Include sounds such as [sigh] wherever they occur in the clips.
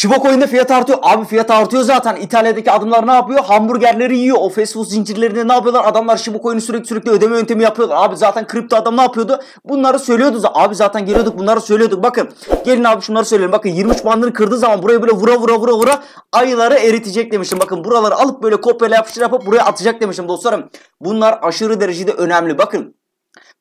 Şibok oyunda fiyat artıyor. Abi fiyat artıyor zaten. İtalya'daki adamlar ne yapıyor? Hamburgerleri yiyor. O fast food zincirlerinde ne yapıyorlar? Adamlar Şibok oyunu sürekli sürekli ödeme yöntemi yapıyorlar. Abi zaten kripto adam ne yapıyordu? Bunları söylüyordu. Abi zaten geliyorduk bunları söylüyorduk. Bakın gelin abi şunları söyleyelim. Bakın 23 bandını kırdığı zaman buraya böyle vura vura vura vura ayıları eritecek demiştim. Bakın buraları alıp böyle kopyala yapıştır yapıp buraya atacak demiştim dostlarım. Bunlar aşırı derecede önemli. Bakın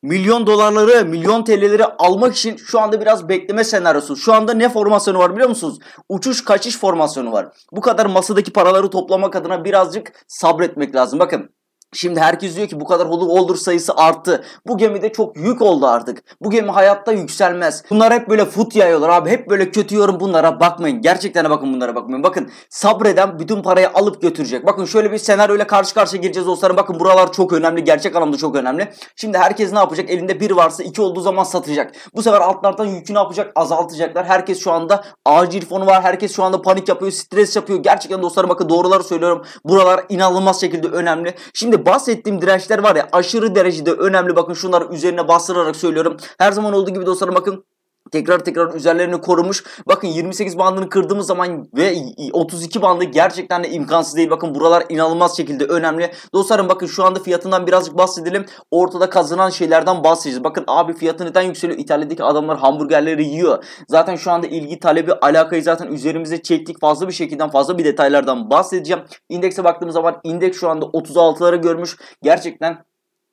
milyon dolarları, milyon TL'leri almak için şu anda biraz bekleme senaryosu. Şu anda ne formasyonu var biliyor musunuz? Uçuş kaçış formasyonu var. Bu kadar masadaki paraları toplamak adına birazcık sabretmek lazım. Bakın Şimdi herkes diyor ki bu kadar holder sayısı arttı. Bu gemide çok yük oldu artık. Bu gemi hayatta yükselmez. Bunlar hep böyle fut yayıyorlar abi. Hep böyle kötü yorum bunlara bakmayın. Gerçekten bakın bunlara bakmayın. Bakın sabreden bütün parayı alıp götürecek. Bakın şöyle bir senaryoyla karşı karşıya gireceğiz dostlarım. Bakın buralar çok önemli. Gerçek anlamda çok önemli. Şimdi herkes ne yapacak? Elinde bir varsa iki olduğu zaman satacak. Bu sefer altlardan yükü ne yapacak? Azaltacaklar. Herkes şu anda acil fonu var. Herkes şu anda panik yapıyor. Stres yapıyor. Gerçekten dostlarım bakın doğruları söylüyorum. Buralar inanılmaz şekilde önemli. Şimdi bahsettiğim dirençler var ya aşırı derecede önemli. Bakın şunları üzerine bastırarak söylüyorum. Her zaman olduğu gibi dostlarım bakın tekrar tekrar üzerlerini korumuş. Bakın 28 bandını kırdığımız zaman ve 32 bandı gerçekten de imkansız değil. Bakın buralar inanılmaz şekilde önemli. Dostlarım bakın şu anda fiyatından birazcık bahsedelim. Ortada kazanan şeylerden bahsedeceğiz. Bakın abi fiyatı neden yükseliyor? İtalya'daki adamlar hamburgerleri yiyor. Zaten şu anda ilgi talebi alakayı zaten üzerimize çektik. Fazla bir şekilde fazla bir detaylardan bahsedeceğim. İndekse baktığımız zaman indeks şu anda 36'lara görmüş. Gerçekten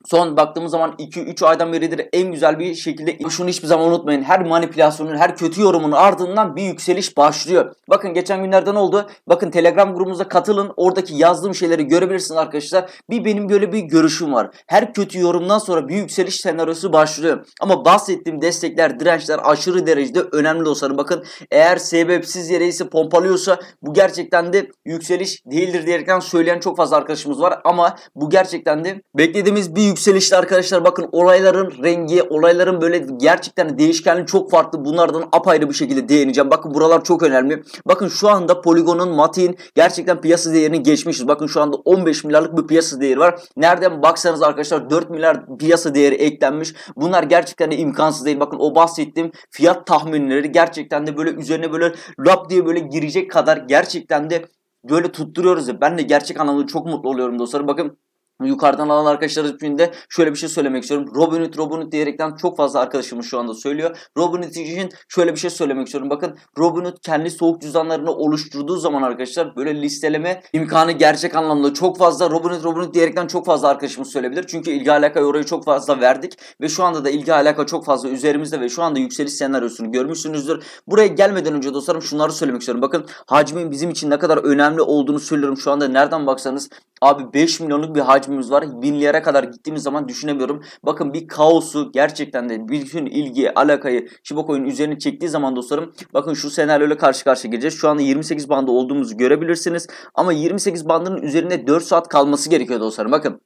son baktığımız zaman 2-3 aydan beridir en güzel bir şekilde şunu hiçbir zaman unutmayın. Her manipülasyonun, her kötü yorumun ardından bir yükseliş başlıyor. Bakın geçen günlerde ne oldu? Bakın Telegram grubumuza katılın. Oradaki yazdığım şeyleri görebilirsiniz arkadaşlar. Bir benim böyle bir görüşüm var. Her kötü yorumdan sonra bir yükseliş senaryosu başlıyor. Ama bahsettiğim destekler, dirençler aşırı derecede önemli dostlarım. Bakın eğer sebepsiz yere ise pompalıyorsa bu gerçekten de yükseliş değildir diyerekten söyleyen çok fazla arkadaşımız var. Ama bu gerçekten de beklediğimiz bir yükselişte arkadaşlar bakın olayların rengi, olayların böyle gerçekten değişkenliği çok farklı. Bunlardan apayrı bir şekilde değineceğim. Bakın buralar çok önemli. Bakın şu anda poligonun matin gerçekten piyasa değerini geçmişiz. Bakın şu anda 15 milyarlık bir piyasa değeri var. Nereden baksanız arkadaşlar 4 milyar piyasa değeri eklenmiş. Bunlar gerçekten de imkansız değil. Bakın o bahsettiğim fiyat tahminleri gerçekten de böyle üzerine böyle lap diye böyle girecek kadar gerçekten de böyle tutturuyoruz ya. Ben de gerçek anlamda çok mutlu oluyorum dostlarım Bakın Yukarıdan alan arkadaşlar için de şöyle bir şey söylemek istiyorum. Robinhood, Robinhood diyerekten çok fazla arkadaşımız şu anda söylüyor. Robinhood için şöyle bir şey söylemek istiyorum. Bakın Robinhood kendi soğuk cüzdanlarını oluşturduğu zaman arkadaşlar böyle listeleme imkanı gerçek anlamda çok fazla. Robinhood, Robinhood diyerekten çok fazla arkadaşımız söyleyebilir. Çünkü ilgi alaka orayı çok fazla verdik ve şu anda da ilgi alaka çok fazla üzerimizde ve şu anda yükseliş senaryosunu görmüşsünüzdür. Buraya gelmeden önce dostlarım şunları söylemek istiyorum. Bakın hacmin bizim için ne kadar önemli olduğunu söylüyorum. Şu anda nereden baksanız abi 5 milyonluk bir hacim hacmimiz var. Milyara kadar gittiğimiz zaman düşünemiyorum. Bakın bir kaosu gerçekten de bütün ilgi, alakayı Shibokoyun üzerine çektiği zaman dostlarım bakın şu senaryoyla karşı karşıya geleceğiz. Şu anda 28 bandı olduğumuzu görebilirsiniz. Ama 28 bandının üzerinde 4 saat kalması gerekiyor dostlarım. Bakın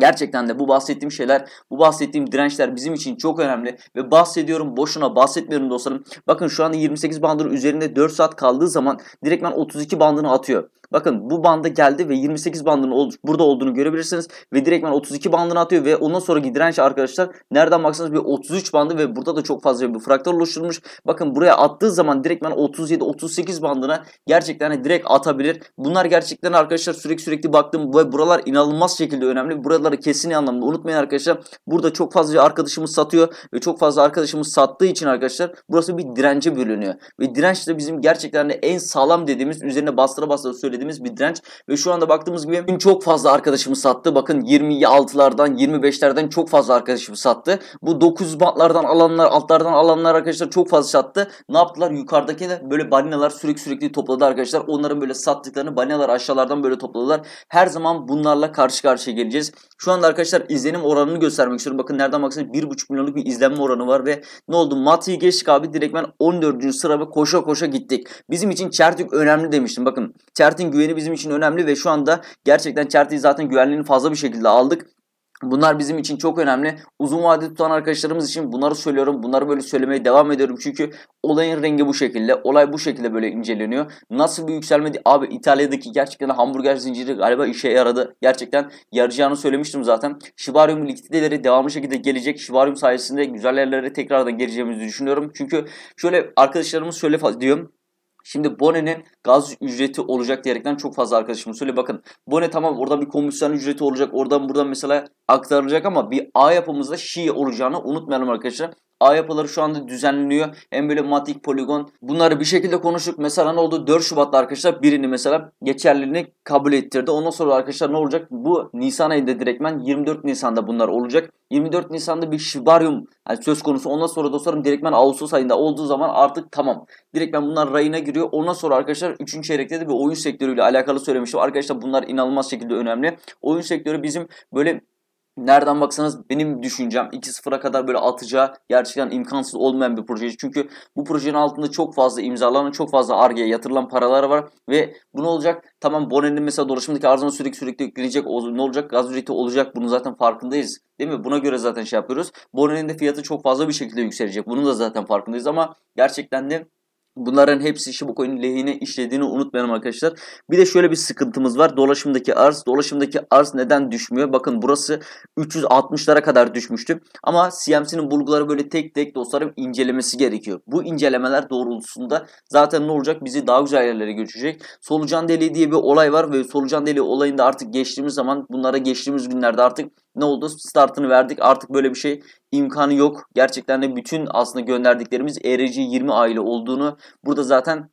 Gerçekten de bu bahsettiğim şeyler, bu bahsettiğim dirençler bizim için çok önemli ve bahsediyorum boşuna bahsetmiyorum dostlarım. Bakın şu anda 28 bandının üzerinde 4 saat kaldığı zaman direktmen 32 bandını atıyor. Bakın bu bandı geldi ve 28 bandının ol burada olduğunu görebilirsiniz. Ve direktmen 32 bandını atıyor ve ondan sonra direnç şey arkadaşlar nereden baksanız bir 33 bandı ve burada da çok fazla bir fraktal oluşturmuş. Bakın buraya attığı zaman direktmen 37-38 bandına gerçekten hani direkt atabilir. Bunlar gerçekten arkadaşlar sürekli sürekli baktım ve buralar inanılmaz şekilde önemli. Buraları kesin anlamda unutmayın arkadaşlar. Burada çok fazla arkadaşımız satıyor ve çok fazla arkadaşımız sattığı için arkadaşlar burası bir dirence bölünüyor. Ve direnç de bizim gerçekten de hani en sağlam dediğimiz üzerine bastıra bastıra söyledi dediğimiz bir direnç. Ve şu anda baktığımız gibi bugün çok fazla arkadaşımız sattı. Bakın 26'lardan 25'lerden çok fazla arkadaşımız sattı. Bu 9 bantlardan alanlar altlardan alanlar arkadaşlar çok fazla sattı. Ne yaptılar? Yukarıdaki de böyle balinalar sürekli sürekli topladı arkadaşlar. Onların böyle sattıklarını balinalar aşağılardan böyle topladılar. Her zaman bunlarla karşı karşıya geleceğiz. Şu anda arkadaşlar izlenim oranını göstermek istiyorum. Bakın nereden baksanız 1.5 milyonluk bir izlenme oranı var ve ne oldu? Mati'yi geçtik abi. direkt ben 14. sıra ve koşa koşa gittik. Bizim için Çertik önemli demiştim. Bakın Çertik Chart'in güveni bizim için önemli ve şu anda gerçekten Chart'i zaten güvenliğini fazla bir şekilde aldık. Bunlar bizim için çok önemli. Uzun vadeli tutan arkadaşlarımız için bunları söylüyorum. Bunları böyle söylemeye devam ediyorum. Çünkü olayın rengi bu şekilde. Olay bu şekilde böyle inceleniyor. Nasıl bir yükselme abi İtalya'daki gerçekten hamburger zinciri galiba işe yaradı. Gerçekten yarayacağını söylemiştim zaten. Şibaryum likiditeleri devamlı şekilde gelecek. Şibaryum sayesinde güzel yerlere tekrardan geleceğimizi düşünüyorum. Çünkü şöyle arkadaşlarımız şöyle diyorum. Şimdi bonenin gaz ücreti olacak diyerekten çok fazla arkadaşım söyle bakın. Bone tamam orada bir komisyon ücreti olacak. Oradan buradan mesela aktarılacak ama bir A yapımızda şi olacağını unutmayalım arkadaşlar. A yapıları şu anda düzenleniyor. böyle matik poligon. Bunları bir şekilde konuştuk. Mesela ne oldu? 4 Şubat'ta arkadaşlar birini mesela geçerliliğini kabul ettirdi. Ondan sonra arkadaşlar ne olacak? Bu Nisan ayında direktmen 24 Nisan'da bunlar olacak. 24 Nisan'da bir şibaryum yani söz konusu. Ondan sonra dostlarım direktmen Ağustos ayında olduğu zaman artık tamam. Direktmen bunlar rayına giriyor. Ondan sonra arkadaşlar 3. çeyrekte de bir oyun sektörüyle alakalı söylemiştim. Arkadaşlar bunlar inanılmaz şekilde önemli. Oyun sektörü bizim böyle Nereden baksanız benim düşüncem 2-0'a kadar böyle atacağı gerçekten imkansız olmayan bir proje. Çünkü bu projenin altında çok fazla imzalanan, çok fazla argeye yatırılan paralar var. Ve bu ne olacak? Tamam Bonel'in mesela dolaşımındaki arzına sürekli sürekli yüklenecek. Ne olacak? Gaz ücreti olacak. Bunu zaten farkındayız. Değil mi? Buna göre zaten şey yapıyoruz. Bonel'in de fiyatı çok fazla bir şekilde yükselecek. Bunun da zaten farkındayız ama gerçekten de Bunların hepsi Shibukcoin lehine işlediğini unutmayalım arkadaşlar. Bir de şöyle bir sıkıntımız var. Dolaşımdaki arz. Dolaşımdaki arz neden düşmüyor? Bakın burası 360'lara kadar düşmüştü. Ama CMC'nin bulguları böyle tek tek dostlarım incelemesi gerekiyor. Bu incelemeler doğrultusunda zaten ne olacak? Bizi daha güzel yerlere götürecek. Solucan deliği diye bir olay var ve solucan deliği olayında artık geçtiğimiz zaman bunlara geçtiğimiz günlerde artık ne oldu? Startını verdik. Artık böyle bir şey imkanı yok. Gerçekten de bütün aslında gönderdiklerimiz ERC20 aile olduğunu burada zaten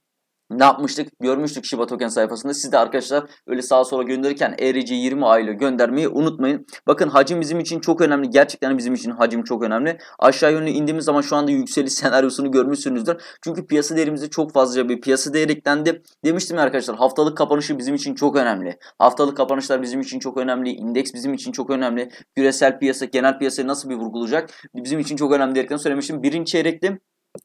ne yapmıştık? Görmüştük Shiba Token sayfasında. Siz de arkadaşlar öyle sağa sola gönderirken ERC20 a göndermeyi unutmayın. Bakın hacim bizim için çok önemli. Gerçekten bizim için hacim çok önemli. Aşağı yönlü indiğimiz zaman şu anda yükseliş [laughs] senaryosunu görmüşsünüzdür. Çünkü piyasa değerimizde çok fazlaca bir piyasa değeriklendi Demiştim ya arkadaşlar haftalık kapanışı bizim için çok önemli. Haftalık kapanışlar bizim için çok önemli. İndeks bizim için çok önemli. Küresel piyasa, genel piyasayı nasıl bir vurgulayacak? Bizim için çok önemli diyerekten söylemiştim. Birinci çeyrekte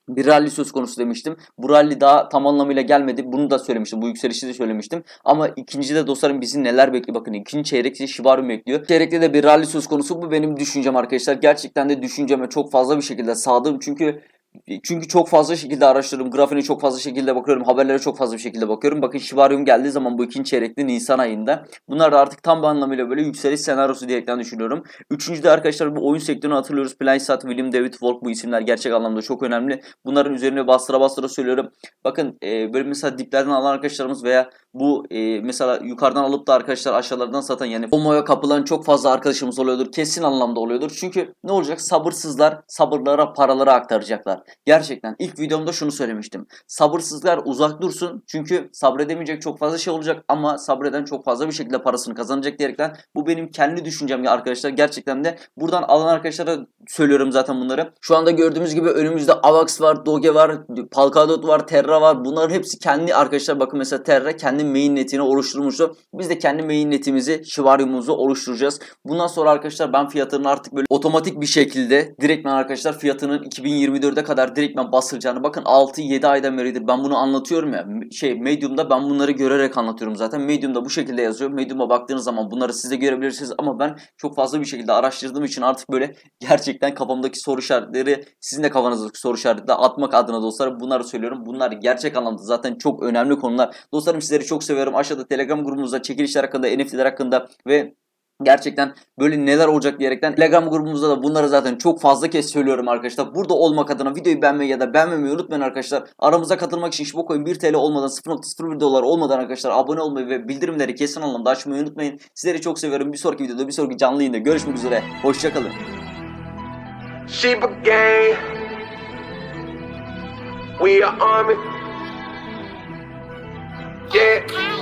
bir rally söz konusu demiştim. Bu rally daha tam anlamıyla gelmedi. Bunu da söylemiştim. Bu yükselişi de söylemiştim. Ama ikinci de dostlarım bizi neler bekliyor? Bakın ikinci çeyrekte Shibarium bekliyor. Çeyrekte de bir rally söz konusu. Bu benim düşüncem arkadaşlar. Gerçekten de düşünceme çok fazla bir şekilde sağdım Çünkü e, çünkü çok fazla şekilde araştırıyorum. Grafiğine çok fazla şekilde bakıyorum. Haberlere çok fazla bir şekilde bakıyorum. Bakın Şibaryum geldiği zaman bu ikinci çeyrekli Nisan ayında. Bunlar da artık tam bir anlamıyla böyle yükseliş senaryosu diyerekten düşünüyorum. Üçüncü de arkadaşlar bu oyun sektörünü hatırlıyoruz. Plainsat, William David Volk bu isimler gerçek anlamda çok önemli. Bunların üzerine bastıra bastıra söylüyorum. Bakın e, böyle mesela diplerden alan arkadaşlarımız veya bu e, mesela yukarıdan alıp da arkadaşlar aşağılardan satan yani FOMO'ya kapılan çok fazla arkadaşımız oluyordur. Kesin anlamda oluyordur. Çünkü ne olacak? Sabırsızlar sabırlara paraları aktaracaklar. Gerçekten ilk videomda şunu söylemiştim. Sabırsızlar uzak dursun. Çünkü sabredemeyecek çok fazla şey olacak ama sabreden çok fazla bir şekilde parasını kazanacak diyerekten bu benim kendi düşüncem ya arkadaşlar. Gerçekten de buradan alan arkadaşlara söylüyorum zaten bunları. Şu anda gördüğümüz gibi önümüzde Avax var, Doge var, Polkadot var, Terra var. Bunların hepsi kendi arkadaşlar bakın mesela Terra kendi main oluşturmuştu. Biz de kendi main netimizi, şivaryumumuzu oluşturacağız. Bundan sonra arkadaşlar ben fiyatının artık böyle otomatik bir şekilde direktmen arkadaşlar fiyatının 2024'de kadar direktmen basılacağını bakın 6-7 aydan beridir ben bunu anlatıyorum ya. Şey Medium'da ben bunları görerek anlatıyorum zaten. Medium'da bu şekilde yazıyor. Medium'a baktığınız zaman bunları siz de görebilirsiniz ama ben çok fazla bir şekilde araştırdığım için artık böyle gerçekten kafamdaki soru işaretleri sizin de kafanızdaki soru işaretleri atmak adına dostlarım bunları söylüyorum. Bunlar gerçek anlamda zaten çok önemli konular. Dostlarım sizleri çok seviyorum. Aşağıda Telegram grubumuzda çekilişler hakkında, NFT'ler hakkında ve Gerçekten böyle neler olacak diyerekten Telegram grubumuzda da bunları zaten çok fazla kez söylüyorum arkadaşlar. Burada olmak adına videoyu beğenmeyi ya da beğenmemeyi unutmayın arkadaşlar. Aramıza katılmak için koyun 1 TL olmadan 0.01 dolar olmadan arkadaşlar abone olmayı ve bildirimleri kesin anlamda açmayı unutmayın. Sizleri çok seviyorum. Bir sonraki videoda bir sonraki canlı yayında görüşmek üzere. Hoşçakalın. Shiba gang. We are army. Yeah.